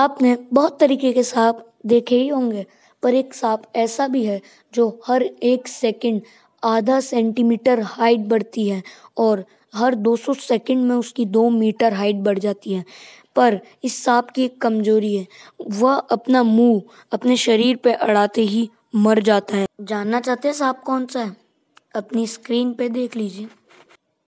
आपने बहुत तरीके के सांप देखे ही होंगे पर एक सांप ऐसा भी है जो हर एक सेकंड आधा सेंटीमीटर हाइट बढ़ती है और हर 200 सेकंड में उसकी दो मीटर हाइट बढ़ जाती है पर इस सांप की एक कमजोरी है वह अपना मुंह अपने शरीर पे अड़ाते ही मर जाता है जानना चाहते हैं सांप कौन सा है अपनी स्क्रीन पे देख लीजिए